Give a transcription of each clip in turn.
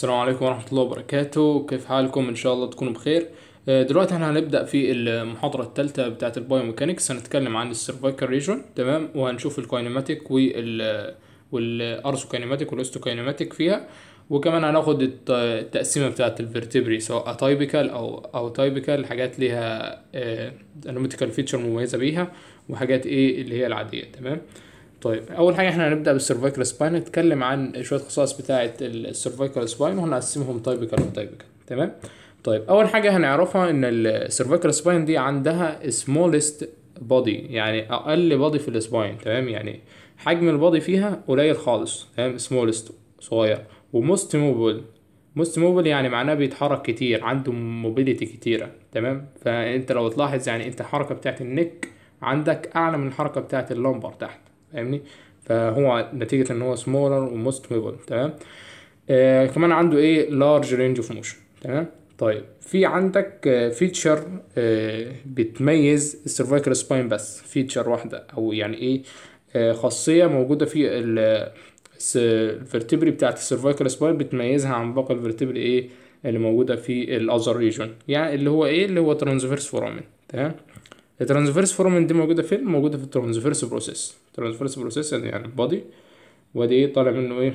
السلام عليكم ورحمة الله وبركاته كيف حالكم ان شاء الله تكونوا بخير آه، دلوقتي احنا هنبدأ في المحاضرة التالتة بتاعة البايوميكانكس هنتكلم عن السيرفايكال ريجون تمام وهنشوف الكاينماتيك وال والاستو كاينماتيك فيها وكمان هناخد التقسيمة بتاعة الفيرتبري سواء اتايبيكال او او تايبيكال حاجات ليها انوميتيكال آه، فيتشر مميزة بيها وحاجات ايه اللي هي العادية تمام طيب اول حاجه احنا هنبدا بالسيرفيكال سباين نتكلم عن شويه خصائص بتاعه السيرفيكال سباين وهنقسمهم تايبيكال وتايبيكال تمام طيب اول حاجه هنعرفها ان السيرفيكال سباين دي عندها سمولست بودي يعني اقل بودي في السباين تمام يعني حجم البودي فيها قليل خالص تمام سمولست صغير وموست موبل موست موبل يعني معناه بيتحرك كتير عنده موبيليتي كتيره تمام فانت لو تلاحظ يعني انت الحركه بتاعت النك عندك اعلى من الحركه بتاعت اللمبر تحت فاهمني فهو نتيجه ان هو سمولر وموست ميبل تمام آه كمان عنده ايه لارج رينج اوف موشن تمام طيب في عندك فيتشر آه، آه، بتميز السيرفايكال سباين بس فيتشر واحده او يعني ايه آه، خاصيه موجوده في الفرتبري بتاعت السيرفايكال سباين بتميزها عن باقي الفرتبري ايه اللي موجوده في الاذر ريجون يعني اللي هو ايه اللي هو ترانزفيرس فورامين تمام الترانسفيرس فورمن دي موجوده فين موجوده في الترانسفيرس بروسيس الترانسفيرس بروسيس يعني البادي وادي ايه طالع منه ايه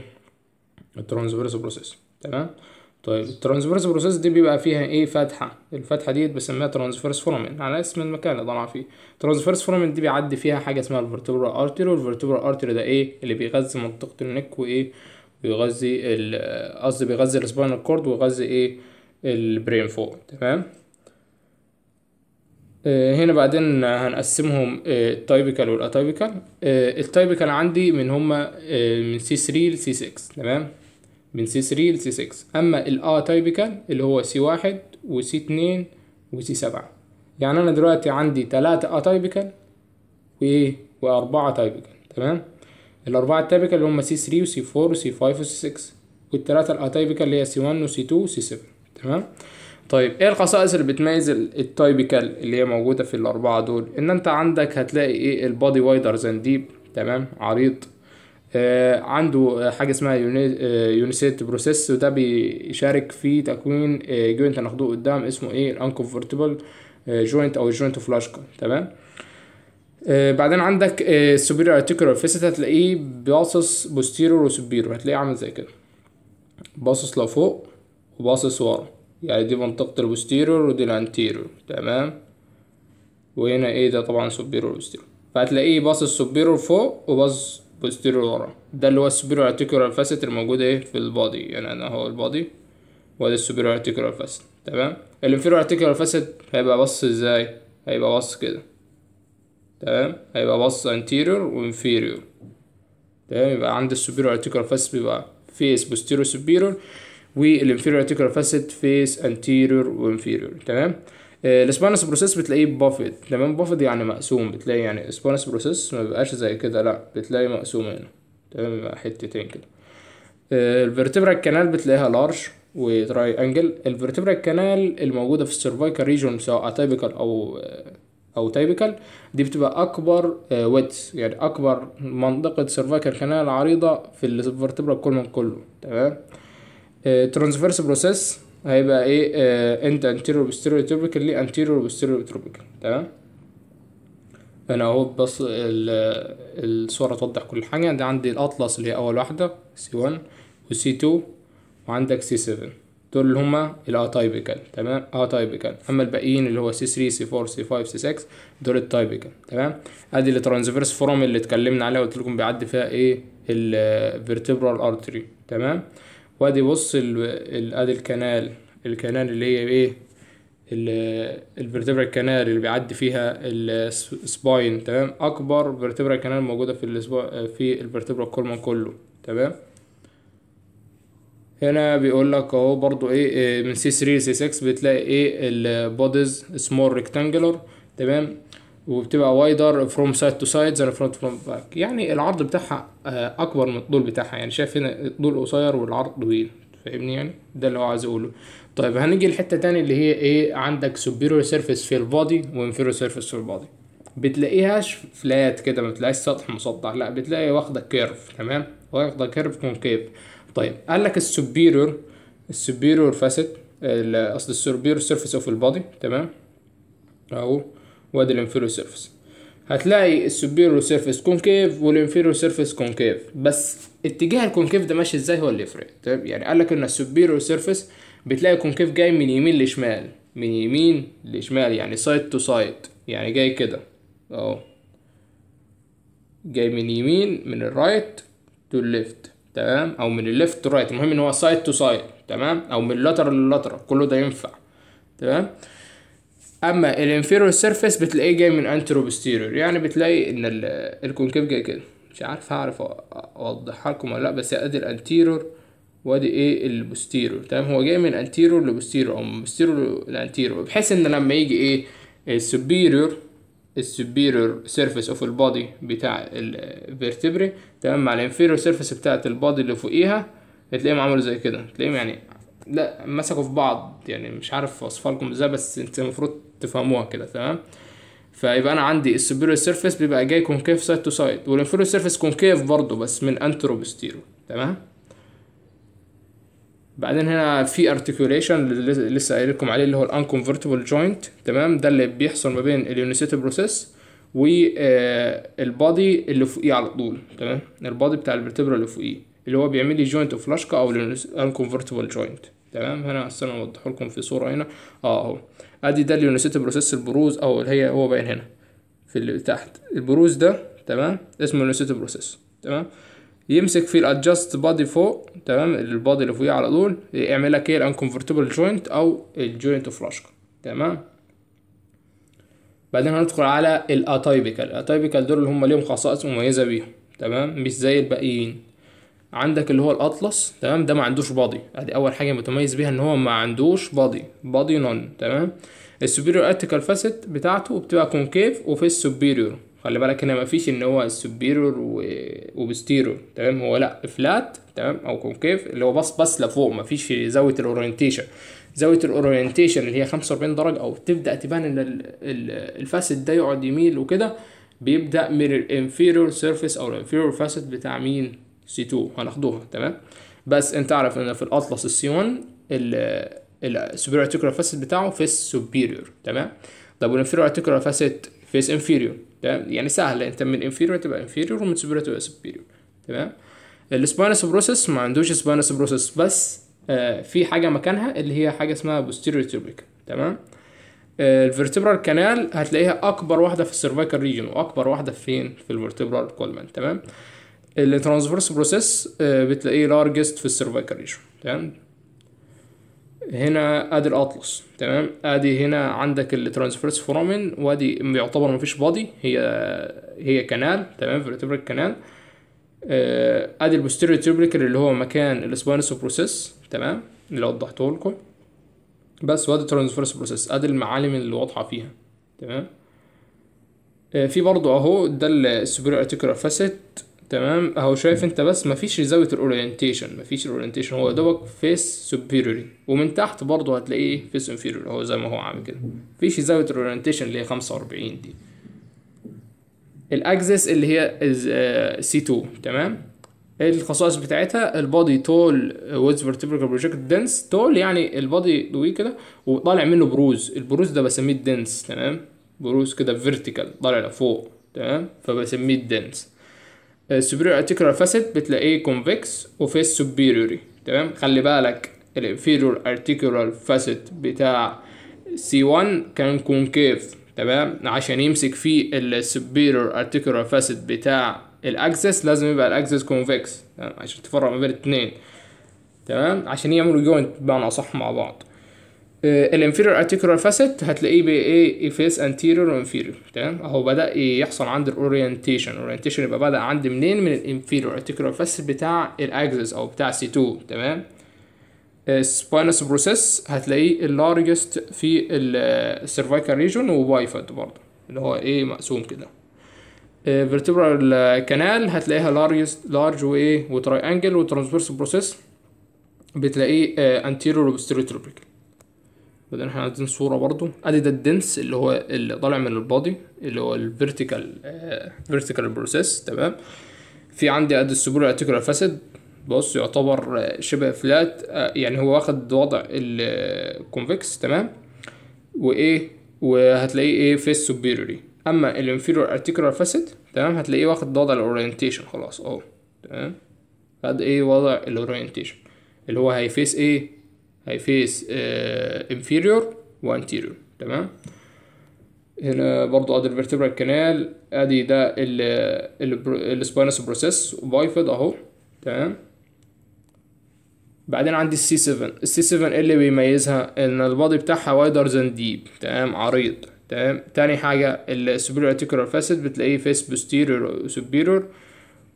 الترانسفيرس بروسيس تمام طيب الترانسفيرس بروسيس دي بيبقى فيها ايه فتحه الفتحه دي بنسميها ترانسفيرس فورمن على اسم المكان اللي طالع فيه ترانسفيرس فورمن دي بيعدي فيها حاجه اسمها الفرتبرال ارتري والفرتبرال ارتري ده ايه اللي بيغذي منطقه النك وايه بيغذي قصدي بيغذي السباينال كورد ويغذي ايه البرين فوق تمام آه، هنا بعدين هنقسمهم التايبيكال والاتايبيكال التايبيكال عندي من هما آه، من سي 3 لسي 6 تمام من سي 3 لسي 6 اما الاتايبيكال اللي هو سي 1 وسي 2 وسي 7 يعني انا دلوقتي عندي 3 اتايبيكال وايه واربعة تايبيكال تمام الاربعة التايبيكال اللي هما سي 3 وسي 4 وسي 5 وسي 6 والثلاثة الاتايبيكال اللي هي سي 1 وسي 2 وسي 7 تمام طيب ايه الخصائص اللي بتميز التايبيكال اللي هي موجوده في الاربعه دول ان انت عندك هتلاقي ايه البادي وايدر زان ديب تمام عريض آه عنده حاجه اسمها يونيسيت بروسيس آه، وده بيشارك في تكوين جوينت آه، هناخدوه قدام اسمه ايه الانكونفرتبل آه، جوينت او الجوينت فلاشكا تمام بعدين عندك السوبيريور ارتيكولار فيسيت هتلاقيه باصص بوستيرور وسوبيرور هتلاقيه عامل زي كده باصص لفوق وباصص ورا يعني دي منطقة البوستيرور ودي الانتيرور تمام وهنا ايه ده طبعا سوبيرور وستيرور فهتلاقيه باص السوبيرور فوق وباص بوستيرور ورا ده اللي هو السوبيرور ارتيكولار فاسيت الموجود ايه في البادي يعني انا هو البادي وادي السوبيرور ارتيكولار فاسيت تمام الانفيرور ارتيكولار فاسيت هيبقى باص ازاي هيبقى باص كده تمام هيبقى باص انتيرور وانفيريور تمام يبقى عند السوبيرور ارتيكولار فاسيت بيبقى فيس بوستيرور سوبيرور والانفيريور ارتيكولار فاسيت فيس انتيريور وانفيريور تمام آه، الاسبانس بروسيس بتلاقيه بافد تمام بافد يعني مقسوم بتلاقي يعني اسبانس بروسيس ما بيبقاش زي كده لا بتلاقي مقسوم هنا تمام بقى حتتين كده الفرتبرا آه، كانال بتلاقيها لارج وتراي انجل الفرتبرا كانال الموجوده في السيرفايكا ريجون سواء اتايبيكال او آه، او تايبيكال دي بتبقى اكبر ويتس يعني اكبر منطقه سيرفايكال كانال عريضه في الفرتبرا كولمن كله تمام ترانسفيرس آه، بروسيس هيبقى ايه انت انتيريور بوستيريور تروبيكال ليه انتيريور بوستيريور تروبيكال تمام انا اهو بص الصورة توضح كل حاجة ده عندي الاطلس اللي هي اول واحدة سي 1 وسي 2 وعندك سي 7 دول اللي هما الاتايبيكال تمام اتايبيكال اما الباقيين اللي هو سي 3 سي 4 سي 5 سي 6 دول التايبيكال تمام ادي الترانسفيرس فورم اللي اتكلمنا عليها قلت لكم بيعدي فيها ايه الفيرتبرال ارتري تمام وادي بص ال ادي الكنال الكنال اللي هي ايه الفرتبرال كانال اللي بيعدي فيها السباين تمام اكبر فيرتبرال كانال موجوده في الاسبوع في الفرتبرال كولمان كله تمام هنا بيقول لك اهو برضو ايه آه، من سي 3 لسي 6 بتلاقي ايه البوديز سمول ريكتانجلر تمام وبتبقى وايدر فروم سايد تو سايد زي فرونت فروم باك يعني العرض بتاعها آه، اكبر من الطول بتاعها يعني شايف هنا الطول قصير والعرض طويل فاهمني يعني ده اللي هو عايز اقوله طيب هنيجي لحته تاني اللي هي ايه عندك superior سيرفيس في البادي وانفيريور سيرفيس في البادي بتلاقيهاش فلات كده ما بتلاقيش سطح مسطح لا بتلاقي واخده كيرف تمام واخده كيرف كونكيف طيب قال لك السوبيريور السوبيريور فاسيت اصل السوبيريور سيرفيس اوف البادي تمام اهو وادي الانفيرو سيرفس هتلاقي السوبيرو سيرفس كونكيف والانفيرو سيرفس كونكيف بس اتجاه الكونكيف ده ماشي ازاي هو اللي يفرق طيب يعني قال لك ان السوبيرو سيرفس بتلاقي الكونكيف جاي من يمين لشمال من يمين لشمال يعني سايد تو سايد يعني جاي كده اهو جاي من يمين من الرايت تو الليفت تمام او من الليفت تو رايت المهم ان هو سايد تو سايد تمام او من اللاترال للاترال كله ده ينفع تمام اما الانفيرور سيرفيس بتلاقيه جاي من انترو بوستيريور يعني بتلاقي ان الكونكيف جاي كده مش عارف هعرف اوضحها لكم ولا لا بس ادي الانتيرور وادي ايه البوستيرور تمام هو جاي من انتيرور لبوستيرور او من بوستيرور لانتيرور بحيث ان لما يجي ايه السوبيريور السوبيريور سيرفيس اوف البادي بتاع الفيرتبري تمام مع الانفيرور سيرفيس بتاعت البادي اللي فوقيها هتلاقيهم عملوا زي كده تلاقيهم يعني لا مسكوا في بعض يعني مش عارف اوصفها لكم ازاي بس انت المفروض تفهموها كده تمام فيبقى انا عندي السوبيريور سيرفيس بيبقى جاي كونكيف سايد تو سايد والانفيريور سيرفيس كونكيف برضه بس من انترو بستيرو تمام بعدين هنا في ارتكيوليشن لسه قايل لكم عليه اللي هو الانكونفرتبل جوينت تمام ده اللي بيحصل ما بين اليونيسيت بروسيس والبادي اللي فوقيه على طول تمام البادي بتاع البرتبرا اللي فوقيه اللي هو بيعمل لي جوينت اوف لاشكا او الانكونفرتبل جوينت تمام هنا استنى اوضحه لكم في صوره هنا اه اهو ادي ده اليونيسيتي بروسيس البروز او اللي هي هو باين هنا في اللي تحت البروز ده تمام اسمه اليونيسيتي بروسيس تمام يمسك في الادجست بادي فوق تمام البادي اللي فوقيه على طول يعمل لك ايه الانكونفرتبل جوينت او الجوينت اوف راشكا تمام بعدين هندخل على الاتايبيكال الاتايبيكال دول اللي هم ليهم خصائص مميزه بيهم تمام مش زي الباقيين عندك اللي هو الاطلس تمام ده ما عندوش بادي ادي اول حاجه متميز بيها ان هو ما عندوش بادي بادي نون تمام السوبيريور ارتيكال فاسيت بتاعته بتبقى كونكيف وفي السوبيريور خلي بالك هنا ما فيش ان هو السوبيريور وبستيرور تمام هو لا فلات تمام او كونكيف اللي هو بس بس لفوق فيش زاويه الاورينتيشن زاويه الاورينتيشن اللي هي 45 درجه او تبدا تبان ان الفاسد ده يقعد يميل وكده بيبدا من الانفيرور سيرفيس او الانفيريور فاسد بتاع مين سي 2 هناخدوها تمام بس انت عارف ان في الاطلس ال السوبر articular فاسيت بتاعه فيس سوبيريور تمام طب والانفيريور articular فاسيت فيس انفيريور تمام يعني سهل انت من انفيريور تبقى انفيريور ومن سوبيريور تبقى سوبيريور تمام السباينس process ما عندوش سباينس process بس آه في حاجه مكانها اللي هي حاجه اسمها بوستيريور تيوبيك تمام آه، ال vertebral كانال هتلاقيها اكبر واحده في السيرفايكال ريجن واكبر واحده فين في vertebral كولمان تمام الترانسفيرس آه، بروسيس بتلاقيه لارجست في السيرفايكال ريجن تمام هنا ادي الاطلس تمام ادي هنا عندك الترانسفيرس فورامين وادي يعتبر ما فيش بادي هي هي كنال تمام في فيرتبرال كنال ادي البوستيريور تيوبليكر اللي هو مكان السباينس بروسيس تمام اللي وضحته لكم بس وادي الترانسفيرس بروسيس ادي المعالم اللي واضحه فيها تمام آه، في برضه اهو ده السوبر ارتيكولار فاسيت تمام اهو شايف انت بس مفيش زاويه الاورينتيشن مفيش الاورينتيشن هو دوبك فيس سوبيريوري ومن تحت برضه هتلاقيه فيس إيه؟ انفيريور هو زي ما هو عامل كده مفيش زاويه الاورينتيشن اللي هي 45 دي الاكسس اللي هي سي 2 آه، تمام الخصائص بتاعتها البادي تول ويز فيرتيبرال بروجكت دنس تول يعني البادي طويل كده وطالع منه بروز البروز ده بسميه دنس تمام بروز كده فيرتيكال طالع لفوق تمام فبسميه دنس السوبريور ارتيكولار فاسيت بتلاقيه كونفكس وفي السوبريوري تمام خلي بالك الانفيريور ارتيكولار فاسيت بتاع سي 1 كان كونكيف تمام عشان يمسك فيه السوبريور ارتيكولار فاسيت بتاع الاكسس لازم يبقى الاكسس كونفكس عشان تفرق ما بين الاثنين تمام عشان يعملوا جوينت بمعنى صح مع بعض inferior آه، articular فاسيت هتلاقيه بايه افيس و inferior تمام اهو بدا يحصل عند الاورينتيشن الاورينتيشن يبقى بدا عند منين من inferior articular فاسيت بتاع الاكسس او بتاع سي 2 تمام السباينس آه، بروسيس هتلاقيه اللارجست في السيرفايكال ريجون وبايفت برضه اللي هو ايه مقسوم كده فيرتبرال آه، كانال هتلاقيها لارجست لارج وايه وتراي انجل وترانسفيرس بروسيس بتلاقيه انتيريور وبستريتروبيكال بعدين احنا عايزين صورة برضو ادي ده الدنس اللي هو اللي طالع من البادي اللي هو الفيرتيكال فيرتيكال بروسيس تمام في عندي ادي السبول ارتيكولار فاسد بص يعتبر آه، شبه فلات آه، يعني هو واخد وضع الكونفكس آه، تمام وايه وهتلاقيه ايه فيس سوبيريوري اما الانفيريور ارتيكولار فاسد تمام هتلاقيه واخد وضع الاورينتيشن خلاص اهو تمام خد ايه وضع الاورينتيشن اللي هو هيفيس ايه هيفيس انفيريور وانتيريور تمام هنا برضو ادي الفيرتبرال كانال ادي ده السباينس بروسيس وبايفد اهو تمام بعدين عندي السي 7 السي 7 اللي بيميزها ان البادي بتاعها وايدر ذان ديب تمام عريض تمام تاني حاجه السوبريور ارتيكولار فاسيت بتلاقيه فيس بوستيريور سوبيريور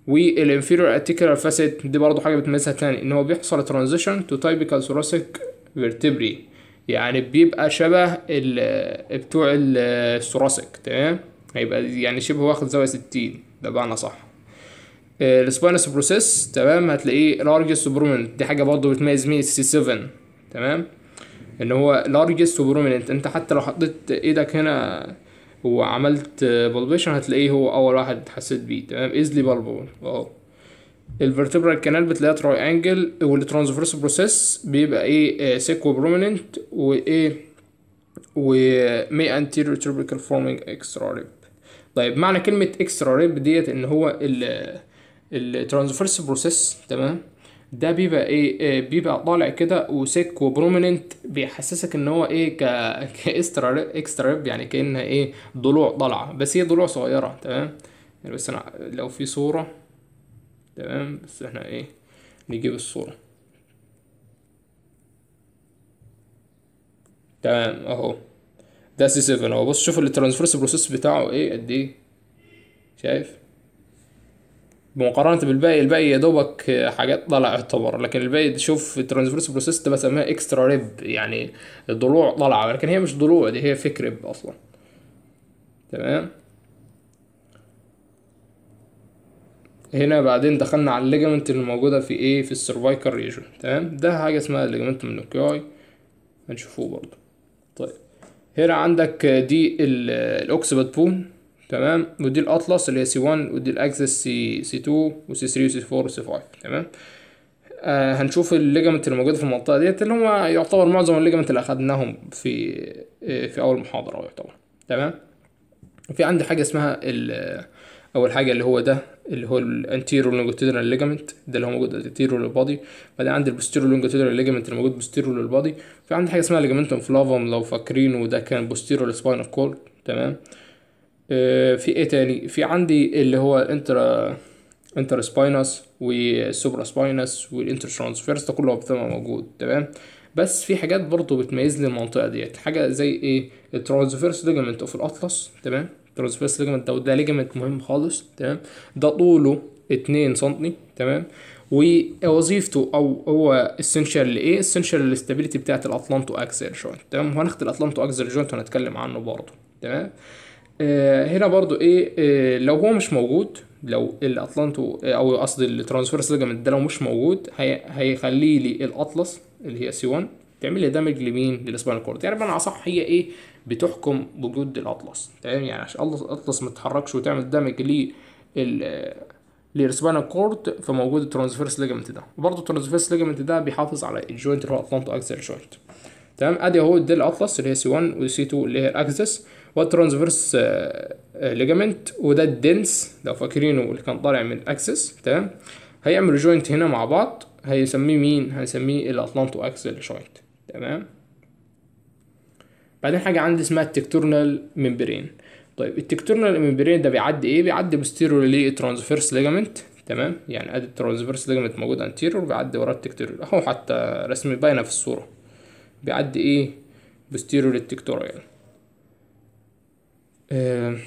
والانفيريور اتيكولار فاسيت دي برضه حاجه بتميزها تاني ان هو بيحصل ترانزيشن تو تايبيكال ثوراسيك فيرتبري يعني بيبقى شبه ال بتوع الثوراسيك تمام هيبقى يعني شبه واخد زاويه 60 ده بمعنى صح آه، السباينس بروسيس تمام هتلاقيه لارجست برومنت دي حاجه برضه بتميز مين السي 7 تمام ان هو لارجست وبرومننت انت حتى لو حطيت ايدك هنا وعملت بالبيشن هتلاقيه هو اول واحد حسيت بيه تمام ايزلي بالبول اهو الفرتبرال كانال بتلاقيها تراي انجل والترانسفيرس بروسيس بيبقى ايه سيكو برومننت وايه ومي انتيريور تربيكال فورمينج اكسترا ريب طيب معنى كلمه اكسترا ريب ديت ان هو ال الترانسفيرس بروسيس تمام ده بيبقى ايه, آه، بيبقى طالع كده وسك وبروميننت بيحسسك ان هو ايه ك كاسترا ريب اكسترا ريب يعني كان ايه ضلوع طالعه بس هي ضلوع صغيره تمام يعني بس انا لو في صوره تمام بس احنا ايه نجيب الصوره تمام اهو ده سي 7 اهو بص شوف الترانسفيرس بروسيس بتاعه ايه قد ايه شايف بمقارنه بالباقي الباقي يا دوبك حاجات طالعه يعتبر لكن الباقي تشوف الترانسفيرس بروسيس ده بسميها اكسترا ريب يعني ضلوع طالعه لكن هي مش ضلوع دي هي فيك ريب اصلا تمام هنا بعدين دخلنا على الليجمنت اللي موجوده في ايه في السيرفايكال ريجون تمام ده حاجه اسمها من منوكياي هنشوفوه برضو طيب هنا عندك دي الاوكسبت بون تمام ودي الاطلس اللي هي سي 1 ودي الاكسس سي سي 2 وسي 3 وسي 4 وسي 5 تمام آه هنشوف الليجمنت اللي موجوده في المنطقه ديت اللي هم يعتبر معظم الليجمنت اللي اخدناهم في آه، في اول محاضره يعتبر تمام في عندي حاجه اسمها آه، اول حاجه اللي هو ده اللي هو الانتيرو لونجيتودينال ليجامنت ده اللي هو موجود انتيرو للبادي بعدين عندي البوستيرو لونجيتودينال ليجامنت اللي موجود بوستيرو للبادي في عندي حاجه اسمها ليجامنتوم فلافوم لو فاكرينه ده كان بوستيرو للسباينال كورد تمام آه آه، في ايه تاني في عندي اللي هو انترا انتر سباينس والسوبرا سباينس والانتر ترانسفيرس ده كله بتبقى موجود تمام بس في حاجات برضه بتميز لي المنطقه ديت حاجه زي ايه الترانسفيرس ليجمنت اوف الاطلس تمام الترانسفيرس ليجمنت ده وده ليجمنت مهم خالص تمام ده طوله 2 سم تمام ووظيفته او هو اسينشال لايه اسينشال للاستابيليتي بتاعه الاطلانتو اكسل جوينت تمام وهناخد الاطلانتو اكسل جوينت وهنتكلم عنه برضه تمام آه، هنا برضو ايه آه، لو هو مش موجود لو الاطلانتو آه، او قصدي الترانسفيرس ليجامنت ده لو مش موجود هيخلي لي الاطلس اللي هي سي 1 تعمل لي دامج لمين للسباينال كورد يعني بمعنى اصح هي ايه بتحكم وجود الاطلس تمام يعني عشان الاطلس ما تتحركش وتعمل دامج ل للسباينال كورد فموجود الترانسفيرس ليجامنت ده برضه الترانسفيرس ليجامنت ده بيحافظ على الجوينت اللي هو اطلانتو اكسل شورت تمام ادي اهو ده الاطلس اللي هي سي 1 وسي 2 اللي هي الاكسس والترانسفيرس ليجامنت وده الدنس لو فاكرينه اللي كان طالع من الاكسس تمام هيعملوا جوينت هنا مع بعض هيسميه مين هنسميه الاطلانتو اكسل جوينت تمام بعدين حاجه عندي اسمها التكتورنال ممبرين طيب التكتورنال ممبرين ده بيعدي ايه بيعدي بوستيريور ترانزفيرس ليجامنت تمام يعني ادي الترانسفيرس ليجامنت موجود انتيرور بيعدي وراه التكتور اهو حتى رسمي باينه في الصوره بيعدي ايه بوستيريور للتكتوريال آه،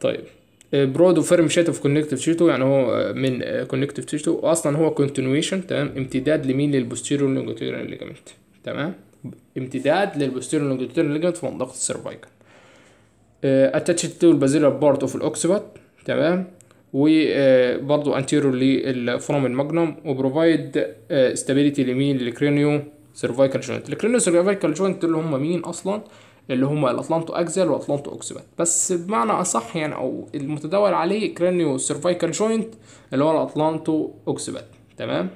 طيب برود وفيرم شيت اوف كونكتيف شيتو يعني هو آه، من كونكتيف شيتو واصلا هو كونتينويشن تمام امتداد لمين للبوستيريور لونجيتودينال ليجمنت تمام امتداد للبوستيريور لونجيتودينال ليجمنت في منطقه السيرفايكال اتاتشد تو البازيلر بارت اوف الاوكسبات تمام وبرضو انتيرور للفروم الماجنوم وبروفايد ستابيليتي لمين للكرينيو سيرفايكال جوينت الكرينيو سيرفايكال جوينت اللي هم مين اصلا اللي هما الاطلانتو اكزل والاطلانتو اوكسيبال بس بمعنى اصح يعني او المتداول عليه كرانيو سيرفايكال جوينت اللي هو الاطلانتو اوكسيبال تمام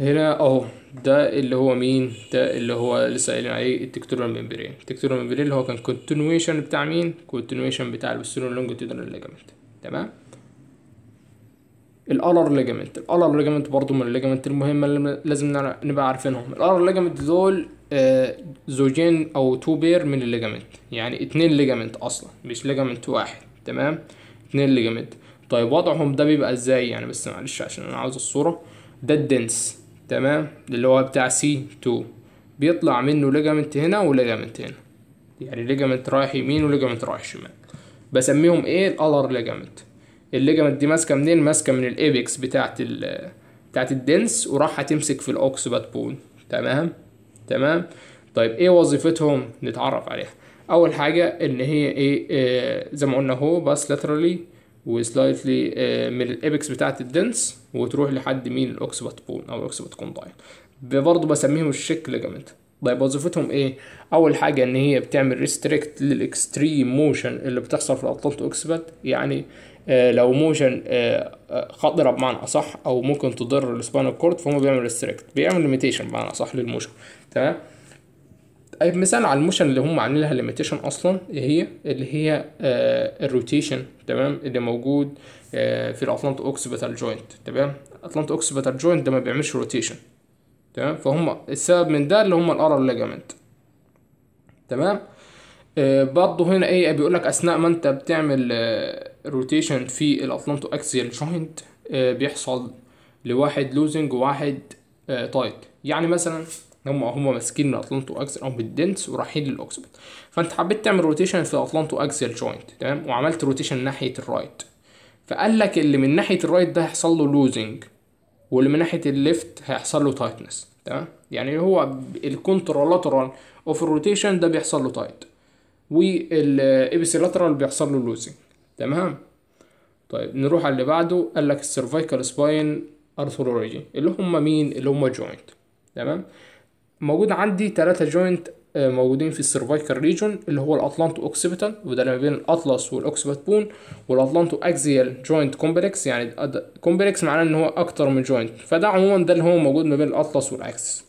هنا اهو ده اللي هو مين ده اللي هو لسه قايلين عليه التكتورال ميمبرين التكتورال ميمبرين اللي هو كان كونتينويشن بتاع مين كونتينويشن بتاع لونج لونجيتودينال ليجامنت تمام الالر ليجامنت الالر ليجامنت برضه من الليجامنت المهمه اللي لازم نبقى عارفينهم الالر ليجامنت دول آه، زوجين او تو بير من الليجامنت يعني اتنين ليجامنت اصلا مش ليجامنت واحد تمام اتنين ليجامنت طيب وضعهم ده بيبقى ازاي يعني بس معلش عشان انا عاوز الصوره ده الدنس تمام اللي هو بتاع سي تو بيطلع منه ليجامنت هنا وليجامنت هنا يعني ليجامنت رايح يمين وليجامنت رايح شمال بسميهم ايه الالر ليجامنت الليجامنت دي ماسكه منين ماسكه من الايبكس بتاعت ال بتاعت الدنس وراح هتمسك في الاوكسبات بون تمام تمام طيب ايه وظيفتهم نتعرف عليها اول حاجه ان هي ايه, إيه زي ما قلنا اهو باس لاترالي وسلايتلي من الابكس بتاعه الدنس وتروح لحد مين الاوكسبات بون او الاوكسبات كونداين برضه بسميهم الشيك ليجامنت طيب وظيفتهم ايه اول حاجه ان هي بتعمل ريستريكت للاكستريم موشن اللي بتحصل في الاطلت اوكسبات يعني آه، لو موشن آه، آه، خطره بمعنى اصح او ممكن تضر السباينال كورد فهو بيعمل ريستريكت بيعمل ليميتيشن بمعنى اصح للموشن تمام طيب مثال على الموشن اللي هم عاملين لها ليميتيشن اصلا إيه هي اللي هي الروتيشن تمام اللي موجود في الاطلانت اوكسبيتال جوينت تمام اطلانت اوكسبيتال جوينت ده ما بيعملش روتيشن تمام فهم السبب من ده اللي هم الارر ليجامنت تمام برضه هنا ايه بيقول لك اثناء ما انت بتعمل روتيشن في الأطلانتو أكسيال آه، جوينت بيحصل لواحد لوزنج وواحد تايت آه، يعني مثلا هم هم ماسكين الاتلانتو أكسيال او بالدنس ورايحين للاوكسبت فانت حبيت تعمل روتيشن في الاتلانتو أكسيال جوينت تمام وعملت روتيشن ناحيه الرايت فقال لك اللي من ناحيه الرايت ده هيحصل له لوزنج واللي من ناحيه الليفت هيحصل له تايتنس تمام يعني هو الكونترالاترال اوف الروتيشن ده بيحصل له تايت والابيسيلاترال بيحصل له لوزنج تمام طيب نروح على اللي بعده قال لك السيرفايكال سباين ارثرولوجي اللي هم مين اللي هم جوينت تمام موجود عندي ثلاثة جوينت آه، موجودين في السيرفايكال ريجون اللي هو الاطلانتو اوكسيبيتال وده اللي ما بين الاطلس والاوكسيبيت بون والاطلانتو اكزيال جوينت كومبلكس يعني كومبلكس معناه ان هو اكتر من جوينت فده عموما ده اللي هو موجود ما بين الاطلس والاكسس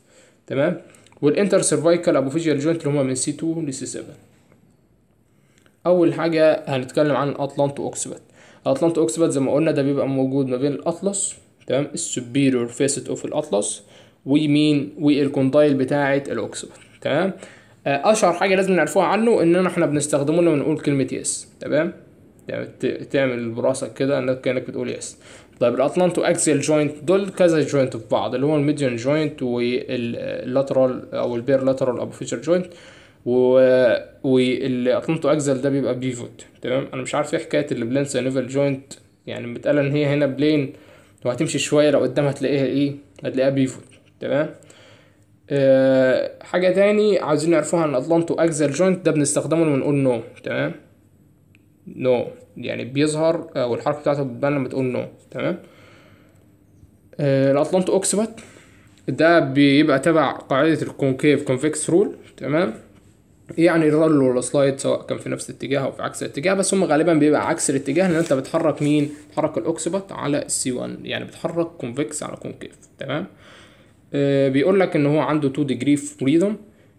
تمام والانتر سيرفايكال ابوفيجيال جوينت اللي هما من سي 2 لسي 7 اول حاجه هنتكلم عن الاطلانتو اوكسبات الاطلانتو اوكسبات زي ما قلنا ده بيبقى موجود ما بين الاطلس تمام السوبيريور فيسيت اوف الاطلس ومين والكوندايل بتاعه الاوكسبات تمام آه، اشهر حاجه لازم نعرفوها عنه ان احنا بنستخدمه لما نقول كلمه يس تمام يعني تعمل براسك كده انك كانك بتقول يس طيب الاطلانتو اكسل جوينت دول كذا جوينت في بعض اللي هو الميديان جوينت واللاترال او البير لاترال فيشر جوينت و والاتلانتو اكزل ده بيبقى بيفوت تمام انا مش عارف ايه حكايه اللي بلانس نيفل جوينت يعني متقال ان هي هنا بلين وهتمشي شويه لو قدامها هتلاقيها ايه هتلاقيها بيفوت تمام أه حاجة تاني عاوزين نعرفوها عن اتلانتو اكزل جوينت ده بنستخدمه لما نقول نو تمام نو يعني بيظهر آه، والحركة بتاعته بتبان لما تقول نو تمام أه اوكسبت ده بيبقى تبع قاعدة الكونكيف كونفكس رول تمام يعني الرول والسلايد سواء كان في نفس الاتجاه او في عكس الاتجاه بس هم غالبا بيبقى عكس الاتجاه لان انت بتحرك مين بتحرك الاوكسبت على السي 1 يعني بتحرك كونفكس على كونكيف تمام آه، بيقول لك ان هو عنده 2 ديجري فريدوم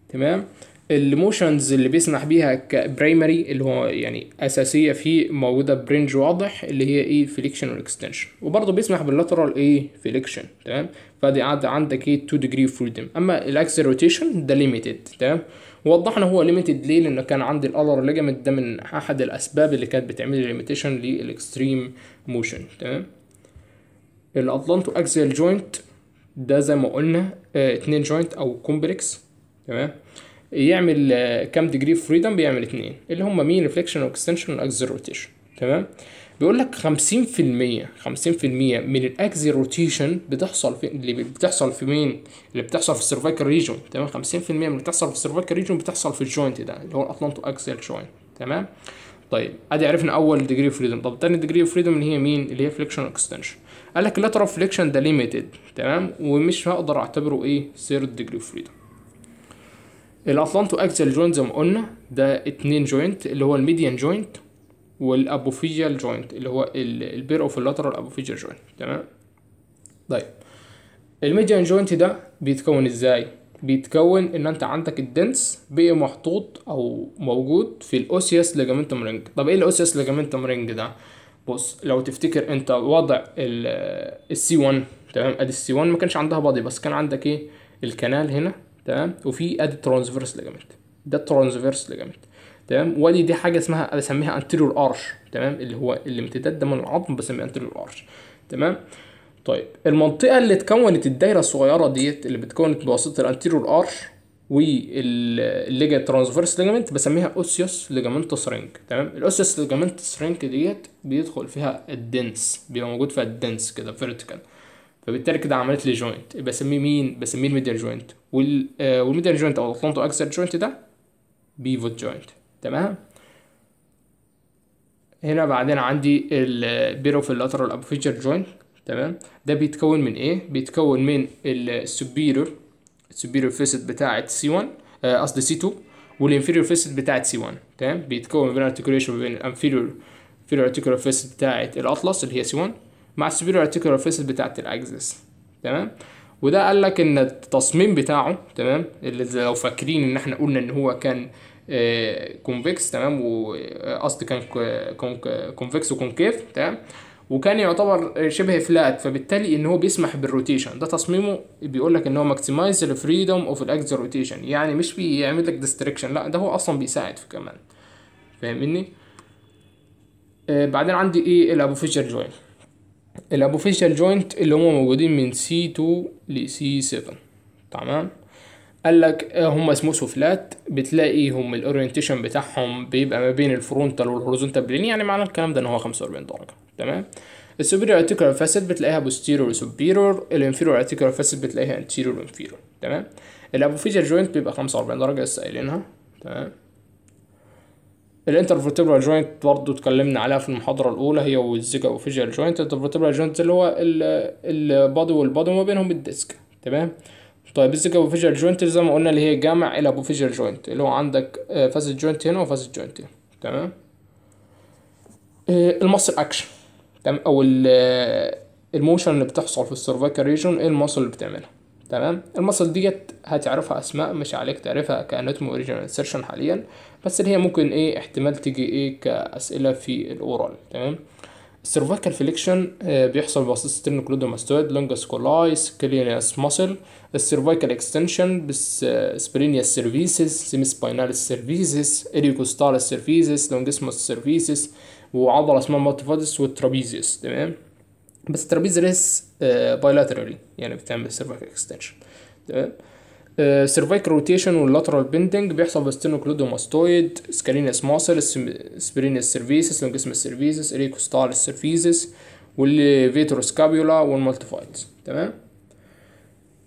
تمام الموشنز اللي بيسمح بيها كبرايمري اللي هو يعني اساسيه فيه موجوده برينج واضح اللي هي ايه فليكشن والاكستنشن وبرضه بيسمح باللاترال ايه فليكشن تمام فدي عندك ايه 2 ديجري فريدوم اما الاكس روتيشن ده ليميتد تمام ووضحنا هو ليميتد ليه لان كان عندي الالر ليجمنت ده من احد الاسباب اللي كانت بتعمل لي ليميتيشن للاكستريم موشن تمام الاطلانتو اكسيال جوينت ده زي ما قلنا آه، اتنين جوينت او كومبلكس تمام يعمل كام ديجري فريدم بيعمل اتنين اللي هم مين ريفليكشن واكستنشن واكسل روتيشن تمام بيقول لك 50% 50% من الاكزي روتيشن بتحصل في اللي بتحصل في مين؟ اللي بتحصل في السيرفيكال ريجون تمام 50% من اللي بتحصل في السيرفيكال ريجون بتحصل في الجوينت ده اللي هو الاطلانتو اكسيال جوينت تمام؟ طيب ادي عرفنا اول ديجري اوف فريدم طب تاني ديجري اوف فريدم اللي هي مين؟ اللي هي فليكشن اكستنشن قال لك اللاترال فليكشن ده ليميتد تمام ومش هقدر اعتبره ايه؟ ثيرد ديجري اوف فريدم الاطلانتو اكسيال جوينت زي ما قلنا ده اتنين جوينت اللي هو الميديان جوينت والابوفيجيال جوينت اللي هو البير اوف اللاترال ابوفيجيال جوينت تمام طيب الميديان جوينت ده بيتكون ازاي بيتكون ان انت عندك الدنس بقي محطوط او موجود في الاوسيوس ليجامنتوم رينج طب ايه الاوسيوس ليجامنتوم رينج ده بص لو تفتكر انت وضع السي 1 تمام ادي السي 1 ما كانش عندها بادي بس كان عندك ايه الكنال هنا تمام وفي ادي ترانسفيرس ليجامنت ده ترانسفيرس ليجامنت تمام وادي دي حاجه اسمها بسميها انتيرور ارش تمام اللي هو الامتداد ده من العظم بسميه انتيرور ارش تمام طيب المنطقه اللي اتكونت الدايره الصغيره ديت اللي بتكونت بواسطه الانتيرور ارش والليجا ترانسفيرس ليجامنت بسميها اوسيوس ليجامنت سرينج تمام الاوسيوس ليجامنت سرينج ديت بيدخل فيها الدنس بيبقى موجود فيها الدنس كده فيرتيكال فبالتالي كده عملت لي جوينت بسميه مين بسميه الميديال جوينت آه، والميديال جوينت او الفرونتو اكسل جوينت ده بيفوت جوينت تمام هنا بعدين عندي البيروفيلاترال ابوفيجر جوينت تمام ده بيتكون من ايه بيتكون من السوبيرور السوبيرور فيسيت بتاعه سي 1 آه، قصدي سي 2 والانفيريور فيسيت بتاعه سي 1 تمام بيتكون بين ارتكيوليشن بين الانفيريور انفيريور ارتكيولار فيسيت بتاعه الاطلس اللي هي سي 1 مع السوبيرور ارتكيولار فيسيت بتاعه الاكسس تمام وده قال لك ان التصميم بتاعه تمام اللي لو فاكرين ان احنا قلنا ان هو كان كونفكس آه، تمام وقصد آه، كان كونفكس وكونكيف تمام وكان يعتبر شبه فلات فبالتالي ان هو بيسمح بالروتيشن ده تصميمه بيقول لك ان هو ماكسمايز الفريدوم اوف الاكس روتيشن يعني مش بيعمل لك ديستريكشن لا ده هو اصلا بيساعد في كمان فاهمني آه، بعدين عندي ايه الابو فيشر جوينت الابو فيشر جوينت اللي هم موجودين من سي 2 ل سي 7 تمام قال لك آه، هم اسمه سفلات بتلاقيهم الاورينتيشن بتاعهم بيبقى ما بين الفرونتال والهوريزونتال بلين يعني معنى الكلام ده ان هو 45 درجه تمام السوبيريور ارتيكولار فاسيت بتلاقيها بوستيريور وسوبيرور الانفيرور ارتيكولار فاسيت بتلاقيها انتيرور وانفيرور تمام الابوفيجر جوينت بيبقى 45 درجه لسه قايلينها تمام الانترفرتبرال جوينت برضه اتكلمنا عليها في المحاضرة الأولى هي والزيجا وفيجيال جوينت الانترفرتبرال جوينت اللي هو البادي والبادي وما بينهم الديسك تمام طيب الذكاء ابو فيجر جوينت زي ما قلنا اللي هي جامع الى ابو فيجر جوينت اللي هو عندك آه، فاسد جوينت هنا وفاسد جوينت هنا تمام آه، المصل اكشن تمام او آه، الموشن اللي بتحصل في السيرفايكال ريجون ايه المصل اللي بتعملها تمام المصل ديت هتعرفها اسماء مش عليك تعرفها كاناتومي اوريجينال سيرشن حاليا بس اللي هي ممكن ايه احتمال تيجي ايه كاسئله في الاورال تمام السيرفيكال فليكشن eh, بيحصل بواسطه سترينوكلودوماستويد لونجس كولايس كلينياس ماسل السيرفيكال اكستنشن بس سبرينيا سيرفيسز سيمي سباينال سيرفيسز اريكوستال سيرفيسز لونجسموس سيرفيسز وعضله اسمها مالتيفادس والترابيزيوس تمام بس الترابيزيوس بايلاترالي eh, يعني بتعمل سيرفيكال اكستنشن تمام سيرفايكال روتيشن واللاترال بيندنج بيحصل في باستينوكلودوماستويد سكالينس ماسل سبرينس سيرفيسس لونجسمس سيرفيسس اريكوستال سيرفيسس والفيتروسكابيولا والمالتيفايتس تمام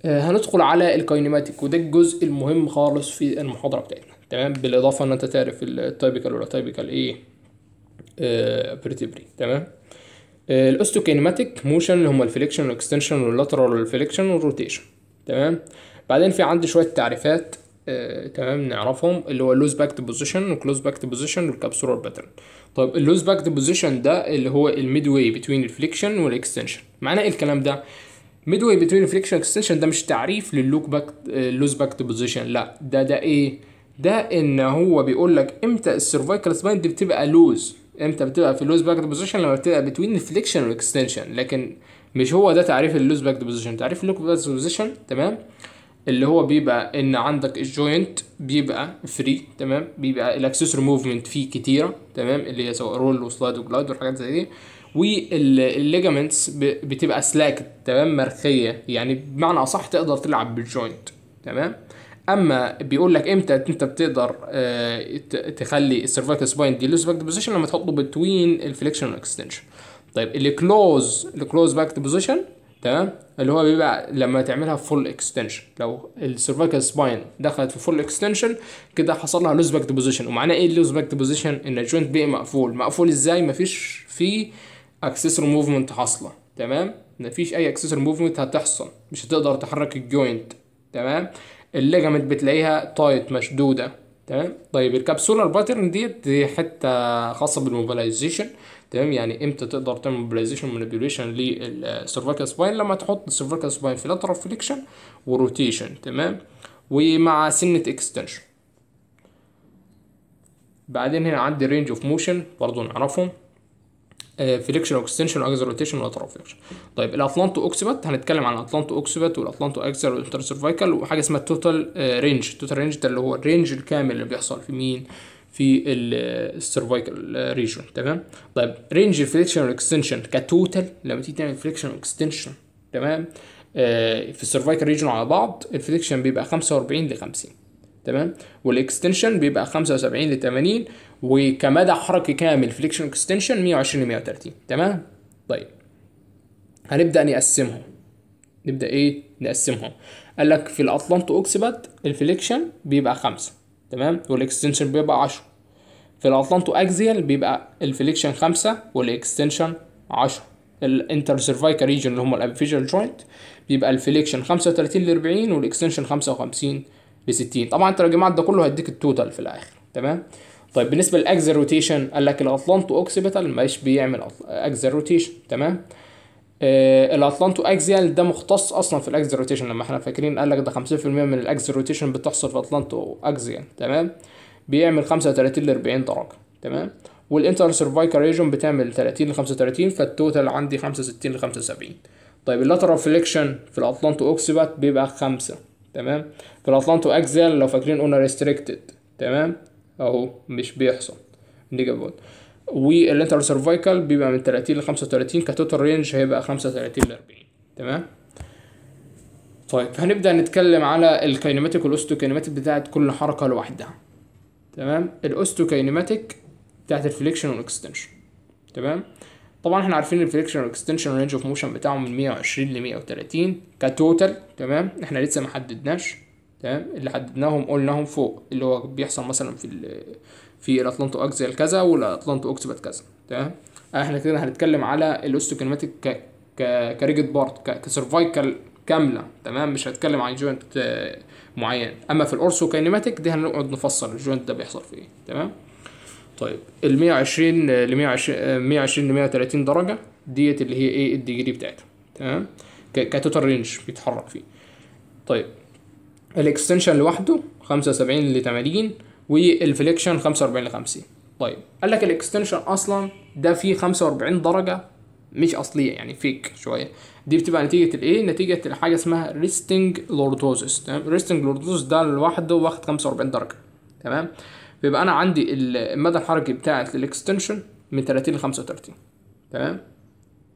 آه، هندخل على الكاينيماتيك وده الجزء المهم خالص في المحاضره بتاعتنا تمام بالاضافه ان انت تعرف التايبيكال ولا تايبيكال ايه بريتبري آه، تمام آه، الاوستوكينيماتيك موشن اللي هما الفليكشن والاكستنشن واللاترال فليكشن والروتيشن تمام بعدين في عندي شويه تعريفات آه، تمام نعرفهم اللي هو اللوز باكت بوزيشن والكلوز باكت بوزيشن والكابسولر باترن طيب اللوز باكت بوزيشن ده اللي هو الميد واي بتوين الفليكشن والاكستنشن معناه ايه الكلام ده ميد واي بتوين الفليكشن والاكستنشن ده مش تعريف لللوك باك اللوز باكت بوزيشن لا ده ده ايه ده ان هو بيقول لك امتى السيرفايكال سباين دي بتبقى لوز امتى بتبقى في اللوز باكت بوزيشن لما بتبقى بتوين الفليكشن والاكستنشن لكن مش هو ده تعريف اللوز باكت بوزيشن تعريف اللوك باكت بوزيشن تمام اللي هو بيبقى ان عندك الجوينت بيبقى فري تمام بيبقى الاكسسوار موفمنت فيه كتيره تمام اللي هي سواء رول وسلايد وجلايد والحاجات زي دي والليجامنتس بتبقى سلاك تمام مرخيه يعني بمعنى اصح تقدر تلعب بالجوينت تمام اما بيقول لك امتى انت بتقدر آه، تخلي السيرفايكال سباين دي لوز باك بوزيشن لما تحطه بتوين الفليكشن والاكستنشن طيب الكلوز الكلوز باك بوزيشن تمام اللي هو بيبقى لما تعملها فول اكستنشن لو السيرفيكال سباين دخلت في فول اكستنشن كده حصل لها لوز باك بوزيشن ومعناه ايه اللوز باك بوزيشن ان الجوينت بقى مقفول مقفول ازاي مفيش فيه اكسسور موفمنت حاصله تمام مفيش اي اكسسور موفمنت هتحصل مش هتقدر تحرك الجوينت تمام الليجامنت بتلاقيها تايت مشدوده تمام طيب الكابسولار باترن ديت دي حته خاصه بالموبيلايزيشن تمام يعني امتى تقدر تعمل موبيلايزيشن مانيبيوليشن للسيرفيكال سباين لما تحط السيرفيكال سباين في لاترال فليكشن وروتيشن تمام ومع سنه اكستنشن بعدين هنا عندي رينج اوف موشن برضه نعرفهم فليكشن اكستنشن اكزر روتيشن ولاترال فليكشن طيب الاطلانتو اوكسيبات هنتكلم عن الاطلانتو اوكسيبات والاطلانتو اكزر والانتر سيرفيكال وحاجه اسمها التوتال رينج التوتال رينج ده اللي هو الرينج الكامل اللي بيحصل في مين في السيرفايكال ريجون تمام طيب رينج الفليكشن والاكستنشن كتوتال لما تيجي تعمل فليكشن اكستنشن تمام آه، في السيرفايكال ريجون على بعض الفليكشن بيبقى 45 ل 50 تمام والاكستنشن بيبقى 75 ل 80 وكمدى حركي كامل فليكشن اكستنشن 120 ل 130 تمام طيب هنبدا نقسمهم نبدا ايه نقسمهم قال لك في الاطلانتو اوكسبات الفليكشن بيبقى 5 تمام والاكستنشن بيبقى 10 في الاطلانتو اكزيال بيبقى الفليكشن 5 والاكستنشن 10 الانتر سيرفايكا ريجن اللي هم الابيفيجال جوينت بيبقى الفليكشن 35 ل 40 والاكستنشن 55 ل 60 طبعا انت يا جماعه ده كله هيديك التوتال في الاخر تمام طيب بالنسبه للاكزر روتيشن قال لك الاطلانتو اوكسيبيتال مش بيعمل اكزر روتيشن تمام آه، الاطلانتو اكزيال ده مختص اصلا في الاكزي روتيشن لما احنا فاكرين قال لك ده 50% من الاكزي روتيشن بتحصل في اتلانتو اكزيال تمام بيعمل 35 ل 40 درجه تمام والانتر سيرفايكال ريجون بتعمل 30 ل 35 فالتوتال عندي 65 ل 75 طيب اللاترال فليكشن في الاطلانتو اوكسيبات بيبقى 5 تمام في الاطلانتو اكزيال لو فاكرين قلنا ريستريكتد تمام اهو مش بيحصل بوت والانتر سيرفايكال بيبقى من 30 ل 35 كتوتال رينج هيبقى 35 ل 40 تمام طيب هنبدا نتكلم على الكاينماتيك والاوستوكاينماتيك بتاعت كل حركه لوحدها تمام الاوستوكاينماتيك بتاعت الفليكشن والاكستنشن تمام طبعا احنا عارفين الفليكشن والاكستنشن رينج اوف موشن بتاعهم من 120 ل 130 كتوتال تمام احنا لسه ما حددناش تمام اللي حددناهم قلناهم فوق اللي هو بيحصل مثلا في في الاتلانتو اكزيال كذا والاتلانتو اوكسبت كذا تمام احنا كده هنتكلم على الاوستوكينماتيك ك ك كريجت بارت كسرفايكال كامله تمام مش هتكلم عن جوينت آه، معين اما في الاورسو كينيماتيك دي هنقعد نفصل الجوينت ده بيحصل فيه ايه تمام طيب ال 120 آه، ل 120 120 آه، ل 130 درجه ديت اللي هي ايه الديجري بتاعتها تمام كتوتال رينج بيتحرك فيه طيب الاكستنشن لوحده 75 ل 80 والفليكشن 45 ل 50 طيب قال لك الاكستنشن اصلا ده فيه 45 درجه مش اصليه يعني فيك شويه دي بتبقى نتيجه الايه نتيجه الحاجه اسمها ريستنج لوردوزس تمام ريستنج لوردوزس ده لوحده واخد 45 درجه تمام بيبقى انا عندي المدى الحركي بتاعت الاكستنشن من 30 ل 35 تمام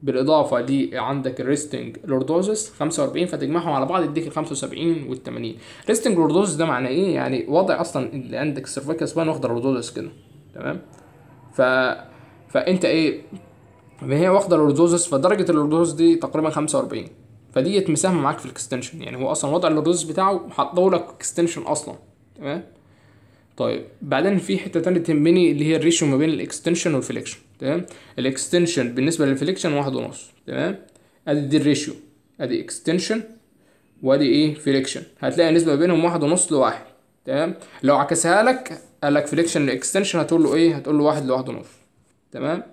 بالاضافه دي عندك الريستنج لوردوزس 45 فتجمعهم على بعض يديك ال 75 وال 80 ريستنج لوردوزس ده معناه ايه يعني وضع اصلا اللي عندك السيرفيكال سبان واخده لوردوزس كده تمام ف فانت ايه هي واخده لوردوزس فدرجه اللوردوزس دي تقريبا 45 فديت مساهمه معاك في الاكستنشن يعني هو اصلا وضع اللوردوزس بتاعه لك اكستنشن اصلا تمام طيب بعدين في حته تانية تهمني اللي هي الريشيو ما بين الاكستنشن والفليكشن تمام الاكستنشن بالنسبه للفليكشن واحد ونص تمام ادي دي الريشيو ادي اكستنشن وادي ايه فليكشن هتلاقي النسبه ما بينهم واحد ونص لواحد تمام لو عكسها لك قال لك فليكشن الاكستنشن هتقول له ايه هتقول له واحد لواحد ونص تمام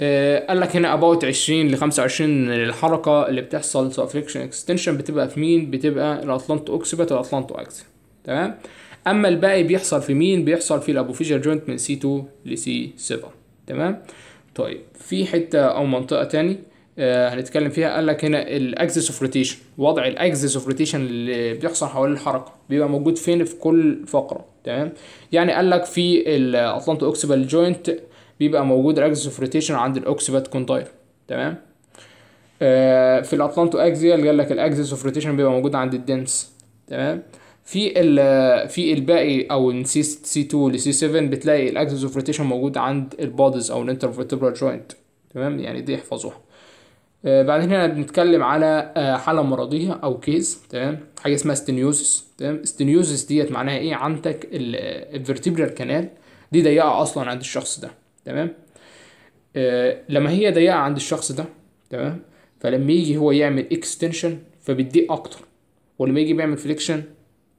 آه قال لك هنا اباوت 20 ل 25 الحركه اللي بتحصل سواء فليكشن اكستنشن بتبقى في مين بتبقى الاطلانتو اوكسبت والاطلانتو اكسبت تمام اما الباقي بيحصل في مين بيحصل في الابوفيجر جوينت من سي 2 لسي 7 تمام طيب في حته او منطقه تاني آه هنتكلم فيها قال لك هنا الاكسس اوف روتيشن وضع الاكسس اوف روتيشن اللي بيحصل حوالين الحركه بيبقى موجود فين في كل فقره تمام يعني قال لك في الاطلانتو اوكسيبال جوينت بيبقى موجود الاكسس اوف روتيشن عند الاوكسيبات كونتاير تمام آه في الاطلانتو اكزيال قال لك الاكسس اوف روتيشن بيبقى موجود عند الدنس تمام في ال في الباقي او من سي, سي 2 لسي 7 بتلاقي الاكسس اوف روتيشن موجود عند البادز او الانترفيرتبرال جوينت تمام يعني دي احفظوها آه، بعد هنا بنتكلم على آه، حاله مرضيه او كيس تمام حاجه اسمها ستينيوزس تمام ستينيوزس ديت معناها ايه عندك الفيرتبرال كانال دي ضيقه اصلا عند الشخص ده تمام آه، لما هي ضيقه عند الشخص ده تمام فلما يجي هو يعمل اكستنشن فبتضيق اكتر ولما يجي بيعمل فليكشن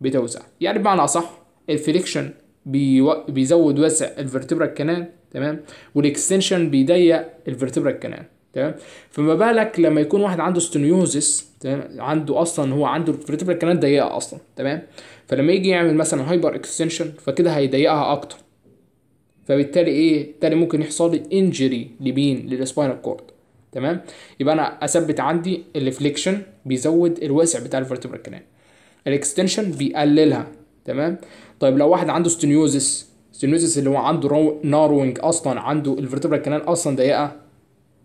بتوسع يعني بمعنى اصح الفليكشن بيو... بيزود وسع الفرتبرا الكنان تمام والاكستنشن بيضيق الفرتبرا الكنان تمام فما بالك لما يكون واحد عنده ستنيوزس تمام عنده اصلا هو عنده الفرتبرا الكنان ضيقه اصلا تمام فلما يجي يعمل مثلا هايبر اكستنشن فكده هيضيقها اكتر فبالتالي ايه بالتالي ممكن يحصل لي انجري لمين للسباينال كورد تمام يبقى انا اثبت عندي الفليكشن بيزود الوسع بتاع الفرتبرا الكنان الاكستنشن بيقللها تمام طيب لو واحد عنده ستينوزس ستينوزس اللي هو عنده ناروينج اصلا عنده الفرتبرال كانال اصلا ضيقه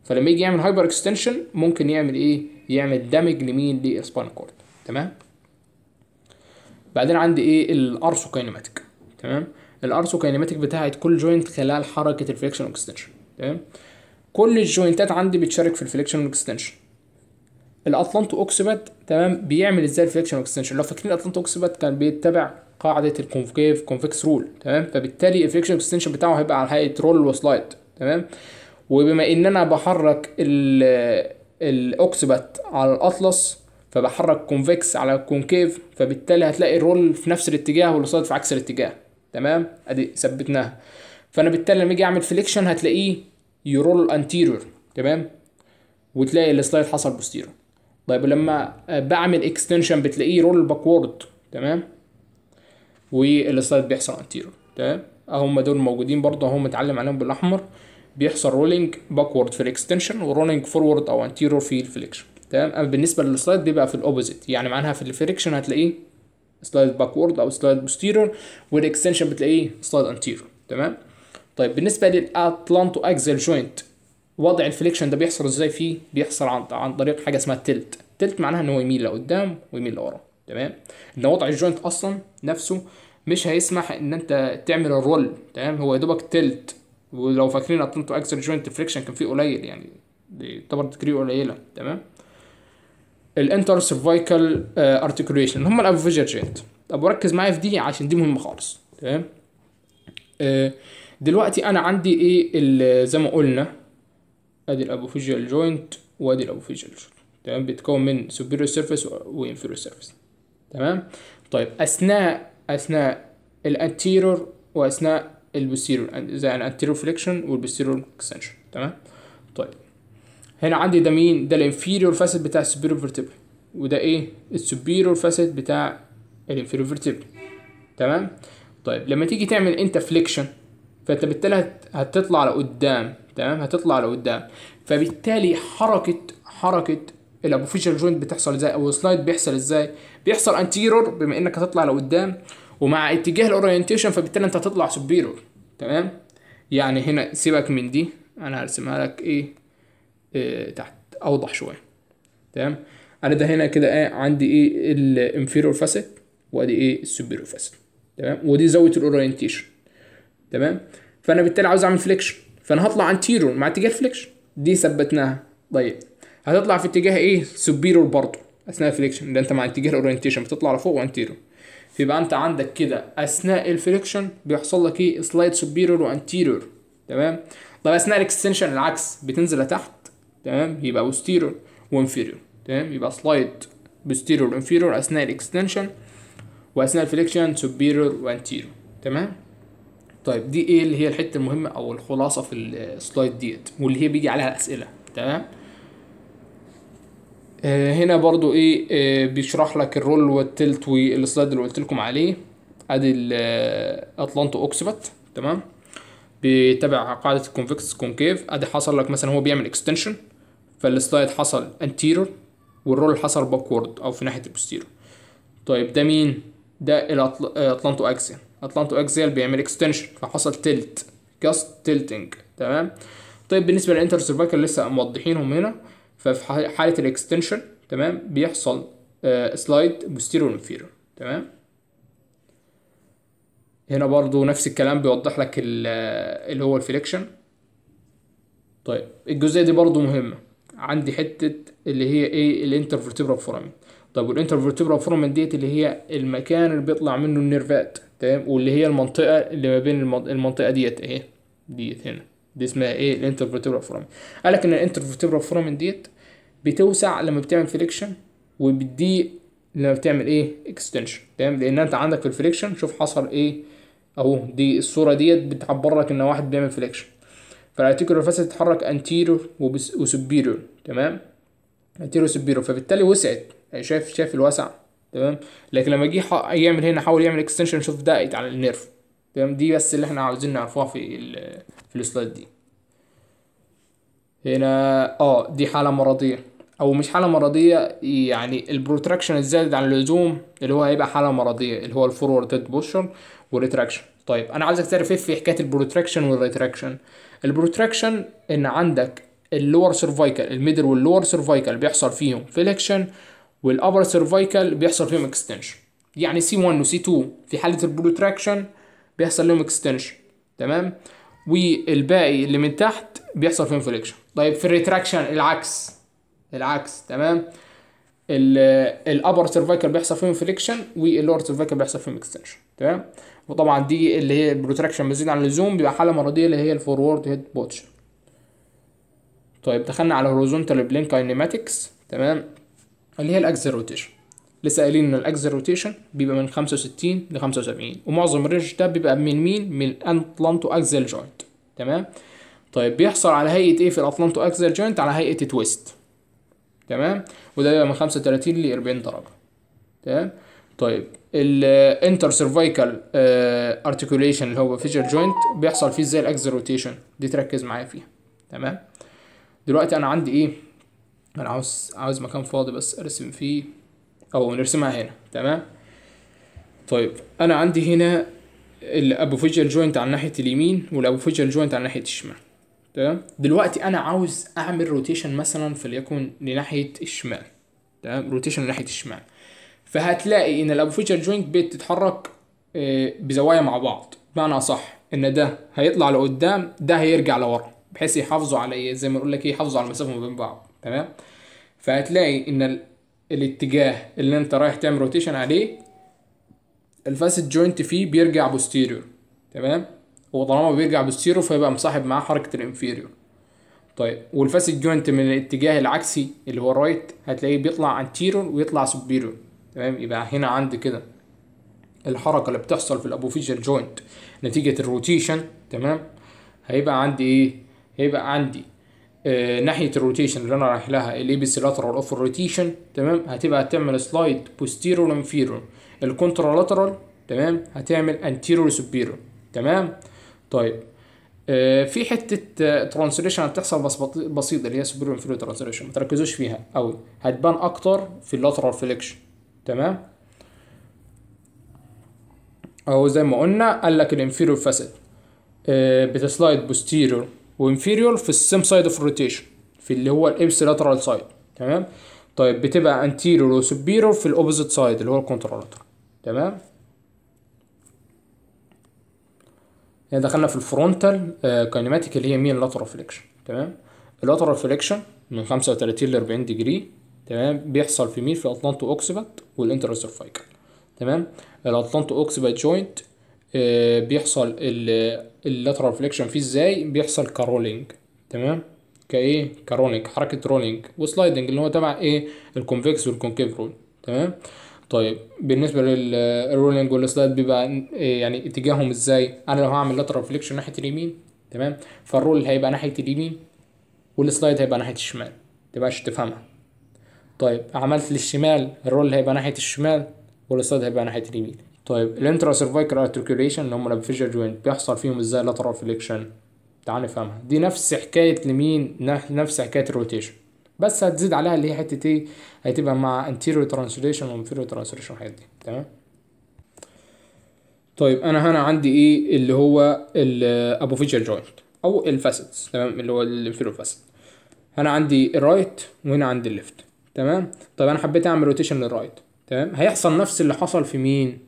فلما يجي يعمل هايبر اكستنشن ممكن يعمل ايه يعمل دامج لمين للسباين كورد تمام بعدين عندي ايه الارسو كاينيماتيك تمام الارسو كاينيماتيك بتاعت كل جوينت خلال حركه الفليكشن اكستنشن تمام كل الجوينتات عندي بتشارك في الفليكشن والاكستنشن الاطلانتو اوكسيبات تمام بيعمل ازاي الفليكشن اكستنشن لو فاكرين اتلانتا اوكسبات كان بيتبع قاعده الكونكيف كونفكس رول تمام فبالتالي الفليكشن اكستنشن بتاعه هيبقى على هيئه رول وسلايد تمام وبما ان انا بحرك الاوكسبات على الاطلس فبحرك كونفكس على كونكيف فبالتالي هتلاقي الرول في نفس الاتجاه والسلايد في عكس الاتجاه تمام ادي ثبتناها فانا بالتالي لما اجي اعمل فليكشن هتلاقيه يرول انتيريور تمام وتلاقي السلايد حصل بوستيريور طيب ولما بعمل اكستنشن بتلاقيه رول باكورد تمام والسلايد بيحصل انتيرور تمام هم دول موجودين برضه اهو متعلم عليهم بالاحمر بيحصل رولينج باكورد في الاكستنشن ورولينج فورورد او انتيرور في الفليكشن تمام اما بالنسبه للسلايد بيبقى في الاوبوزيت يعني معناها في الفريكشن هتلاقيه سلايد باكورد او سلايد بوستيرور والاكستنشن بتلاقيه سلايد انتيرور تمام طيب بالنسبه للاتلانتو اكزل جوينت وضع الفليكشن ده بيحصل ازاي فيه بيحصل عن, عن طريق حاجه اسمها التلت التلت معناها ان هو يميل لقدام ويميل لورا تمام ان وضع الجوينت اصلا نفسه مش هيسمح ان انت تعمل الرول تمام هو يا دوبك تلت ولو فاكرين اتلانتو اكسر جوينت فريكشن كان فيه قليل يعني يعتبر تكريه قليله تمام الانتر سيرفايكال ارتكوليشن آه، هم الافيجر جوينت طب وركز معايا في دي عشان دي مهمه خالص تمام آه، دلوقتي انا عندي ايه زي ما قلنا ادي الابوفيجيال جوينت وادي الابوفيجيال جوينت تمام بيتكون من superior surface وانفيريور surface تمام طيب اثناء اثناء الانتيرور واثناء البوستيرور زي الانتيرور فليكشن والبوستيرور اكستنشن تمام طيب هنا عندي ده مين ده الانفيريور فاسيت بتاع السوبيريور فيرتبرا وده ايه السوبيريور فاسيت بتاع الانفيريور فيرتبرا تمام طيب لما تيجي تعمل انت فليكشن فانت بالتالي هتطلع لقدام تمام هتطلع لقدام فبالتالي حركه حركه الابوفيشال جوينت بتحصل ازاي او السلايد بيحصل ازاي بيحصل انتيرور بما انك هتطلع لقدام ومع اتجاه الاورينتيشن فبالتالي انت هتطلع سوبيرور تمام يعني هنا سيبك من دي انا هرسمها لك ايه, إيه تحت اوضح شويه تمام انا ده هنا كده ايه عندي ايه الانفيرور فاسيت وادي ايه السوبيرور فاسيت تمام ودي زاويه الاورينتيشن تمام فانا بالتالي عاوز اعمل فليكشن فانا هطلع انتيرور مع اتجاه الفليكشن دي ثبتناها طيب هتطلع في اتجاه ايه سوبيرور برضه اثناء الفليكشن ده انت مع اتجاه الاورينتيشن بتطلع لفوق وانتيرور فيبقى انت عندك كده اثناء الفليكشن بيحصل لك ايه سلايد سوبيرور وانتيرور تمام طب اثناء الاكستنشن العكس بتنزل لتحت تمام يبقى بوستيرور وانفيريور تمام يبقى سلايد بوستيرور وانفيريور اثناء الاكستنشن واثناء الفليكشن سوبيرور وانتيرور تمام طيب دي ايه اللي هي الحته المهمه او الخلاصه في السلايد ديت واللي هي بيجي عليها اسئله تمام آه هنا برضو ايه آه بيشرح لك الرول والتلت والسلايد اللي قلت لكم عليه ادي الاطلانتو آه، اوكسبت تمام بيتبع قاعده الكونفكس كونكيف ادي حصل لك مثلا هو بيعمل اكستنشن فالسلايد حصل انتيرور والرول حصل باكورد او في ناحيه البوستيرور طيب ده مين ده الاطلانتو آه، اكسن اتلانتو اكزيل بيعمل اكستنشن فحصل تلت جاست تلتنج تمام طيب بالنسبه للانتر سيرفيكال لسه موضحينهم هنا ففي حاله الاكستنشن تمام بيحصل سلايد بوستيريور انفيرور تمام هنا برضو نفس الكلام بيوضح لك آه، اللي هو الفليكشن طيب الجزئيه دي برضو مهمه عندي حته اللي هي ايه الانتر الانترفرتبرال فورامين طيب والانتر والانترفرتبرال فورامين ديت اللي هي المكان اللي بيطلع منه النيرفات تمام واللي هي المنطقه اللي ما بين المنطقه ديت اهي ديت هنا دي اسمها ايه الانترفيرتبرال فورامين قال لك ان الانترفيرتبرال فورامين ديت بتوسع لما بتعمل فليكشن وبتضيق لما بتعمل ايه اكستنشن تمام لان انت عندك في الفليكشن شوف حصل ايه اهو دي الصوره ديت بتعبر لك ان واحد بيعمل فليكشن فالارتيكولار فاسيت تتحرك انتيريور وسبيريور تمام انتيريور وسبيريور فبالتالي وسعت يعني شايف شايف الوسع تمام لكن لما جه يعمل هنا حاول يعمل اكستنشن شوف دقت على النيرف تمام دي بس اللي احنا عاوزين نعرفوها في في السلايد دي هنا اه دي حاله مرضيه او مش حاله مرضيه يعني البروتراكشن الزائد عن اللزوم اللي هو هيبقى حاله مرضيه اللي هو الفورورد بوشر والريتراكشن طيب انا عاوزك تعرف ايه في حكايه البروتراكشن والريتراكشن البروتراكشن ان عندك اللور سيرفايكال الميدل واللور سيرفايكال بيحصل فيهم فليكشن والابر سيرفايكال بيحصل فيهم اكستنشن يعني سي 1 وسي 2 في حاله البروتراكشن بيحصل لهم اكستنشن تمام والباقي اللي من تحت بيحصل فيهم فليكشن طيب في الريتراكشن العكس العكس تمام الابر سيرفايكال بيحصل فيهم فليكشن واللور سيرفايكال بيحصل فيهم اكستنشن تمام وطبعا دي اللي هي البروتراكشن مزيد عن اللزوم بيبقى حاله مرضيه اللي هي الفورورد هيد بوتش طيب دخلنا على هوريزونتال بلين كاينيماتكس تمام اللي هي الاكسل روتيشن لسه قايلين ان الاكسل روتيشن بيبقى من 65 ل 75 ومعظم الرينج ده بيبقى من مين من الانتلانتو اكزل جوينت تمام طيب بيحصل على هيئه ايه في الاتلانتو اكزل جوينت على هيئه تويست تمام وده بيبقى من 35 ل 40 درجه تمام طيب الانتر سيرفايكال ارتكوليشن اللي هو فيجر جوينت بيحصل فيه ازاي الاكسل روتيشن دي تركز معايا فيها تمام دلوقتي انا عندي ايه انا عاوز عاوز مكان فاضي بس ارسم فيه او نرسمها هنا تمام طيب انا عندي هنا فيجر جوينت على ناحيه اليمين فيجر جوينت على ناحيه الشمال تمام دلوقتي انا عاوز اعمل روتيشن مثلا فليكن لناحيه الشمال تمام روتيشن لناحيه الشمال فهتلاقي ان فيجر جوينت بتتحرك بزوايا مع بعض بمعنى صح ان ده هيطلع لقدام ده هيرجع لورا بحيث يحافظوا على إيه؟ زي ما نقول لك ايه يحافظوا على المسافه ما بين بعض تمام فهتلاقي ان الاتجاه اللي انت رايح تعمل روتيشن عليه الفاسد جوينت فيه بيرجع بوستيريور تمام وطالما بيرجع بوستيريور فيبقى مصاحب معاه حركه الانفيريور طيب والفاسد جوينت من الاتجاه العكسي اللي هو الرايت هتلاقيه بيطلع انتيرور ويطلع سوبيريور تمام يبقى هنا عندي كده الحركه اللي بتحصل في الابوفيجال جوينت نتيجه الروتيشن تمام هيبقى عندي ايه هيبقى عندي آه، ناحيه الروتيشن اللي انا رايح لها الاي بي سي لاترال اوف الروتيشن تمام هتبقى تعمل سلايد بوستيرور انفيرور الكونترا لاترال تمام هتعمل انتيرور سوبيرور تمام طيب آه، في حته ترانسليشن آه، هتحصل بس بسيطه اللي هي سوبيرور انفيرور ترانسليشن ما تركزوش فيها قوي هتبان اكتر في اللاترال فليكشن تمام اهو زي ما قلنا قال لك الانفيرور فاسد بتسلايد بوستيرور وانفيريور في السيم سايد اوف روتيشن في اللي هو الابس لاترال سايد تمام طيب بتبقى انتيريور وسوبيريور في الاوبوزيت سايد اللي هو الكونترالاتر تمام هنا يعني دخلنا في الفرونتال كاينماتيك آه، اللي هي مين لاترال فليكشن تمام اللاترال فليكشن من 35 ل 40 ديجري تمام بيحصل في مين في الاطلانتو اوكسيبات والانترسيرفايكال تمام الاطلانتو اوكسيبات جوينت بيحصل اللاترال فليكشن فيه ازاي بيحصل كرولينج تمام كايه كرولينج حركه رولينج وسلايدنج اللي هو تبع ايه الكونفكس والكونكيف رول تمام طيب بالنسبه للرولينج والسلايد بيبقى إيه يعني اتجاههم ازاي انا لو هعمل لاترال فليكشن ناحيه اليمين تمام فالرول هيبقى ناحيه اليمين والسلايد هيبقى ناحيه الشمال عشان تفهمها طيب عملت للشمال الرول هيبقى ناحيه الشمال والسلايد هيبقى ناحيه اليمين طيب الانترا سيرفايكال ارتكيوليشن اللي هم الابفيجر جوينت بيحصل فيهم ازاي لاترال فليكشن تعال نفهمها دي نفس حكايه لمين نفس حكايه الروتيشن بس هتزيد عليها اللي هي حته ايه هتبقى مع انتيريو ترانسليشن وانفيريو ترانسليشن الحاجات دي تمام طيب انا هنا عندي ايه اللي هو الابوفيشال جوينت او الفاسيتس تمام اللي هو الانفيريو فاسيت هنا عندي الرايت وهنا عندي الليفت تمام طيب انا حبيت اعمل روتيشن للرايت تمام هيحصل نفس اللي حصل في مين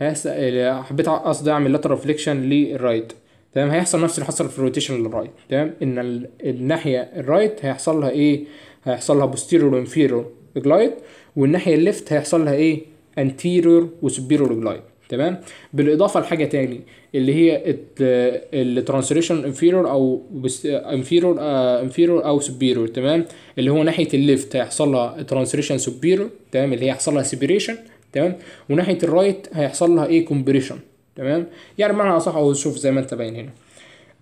حبيت قصدي اعمل لاتر ريفليكشن للرايت تمام هيحصل نفس اللي حصل في الروتيشن للرايت تمام ان الناحيه الرايت هيحصل لها ايه هيحصل لها بوستيريور وانفيريور جلايد والناحيه الليفت هيحصل لها ايه انتيرور وسوبيرور جلايد تمام بالاضافه لحاجه تاني اللي هي الترانسليشن انفيرور او انفيرور انفيرور آه، او سوبيرور تمام اللي هو ناحيه الليفت هيحصل لها ترانسليشن سوبيرور تمام اللي هي هيحصل لها سيبريشن تمام وناحيه الرايت هيحصل لها ايه كومبريشن تمام يعني بمعنى اصح او شوف زي ما انت باين هنا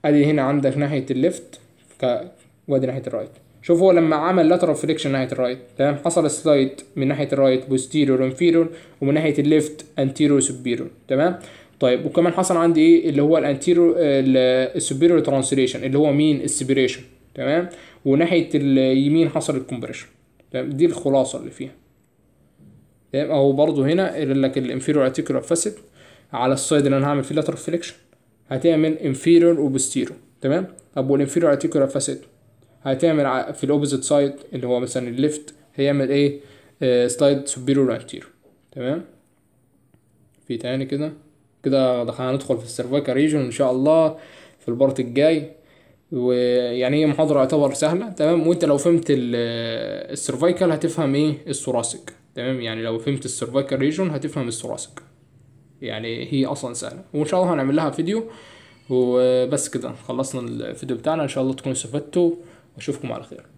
ادي هنا عندك ناحيه الليفت ك... وادي ناحيه الرايت شوف هو لما عمل لاترال فليكشن ناحيه الرايت تمام حصل سلايد من ناحيه الرايت بوستيريور انفيريور ومن ناحيه الليفت انتيريور سوبيريور تمام طيب وكمان حصل عندي ايه اللي هو الانتيريور السوبيرور ترانسليشن اللي هو مين السبريشن تمام وناحيه اليمين حصل الكومبريشن تمام دي الخلاصه اللي فيها يبقى هو هنا قال لك الانفيرور ارتيكولار فاسيت على السايد اللي انا هعمل فيه لاترال فليكشن هتعمل انفيرور وبستيرو تمام طب والانفيرور ارتيكولار فاسيت هتعمل في الاوبوزيت سايد اللي هو مثلا الليفت هيعمل ايه سلايد سوبيريور انتيرو تمام في تاني كده كده دخلنا هندخل في السيرفايكا ريجون ان شاء الله في البارت الجاي ويعني هي محاضرة يعتبر سهلة تمام وانت لو فهمت السيرفايكال هتفهم ايه الثوراسيك تمام يعني لو فهمت السيرفايكال ريجون هتفهم الثوراسك يعني هي اصلا سهله وان شاء الله هنعمل لها فيديو وبس كده خلصنا الفيديو بتاعنا ان شاء الله تكونوا استفدتوا واشوفكم على خير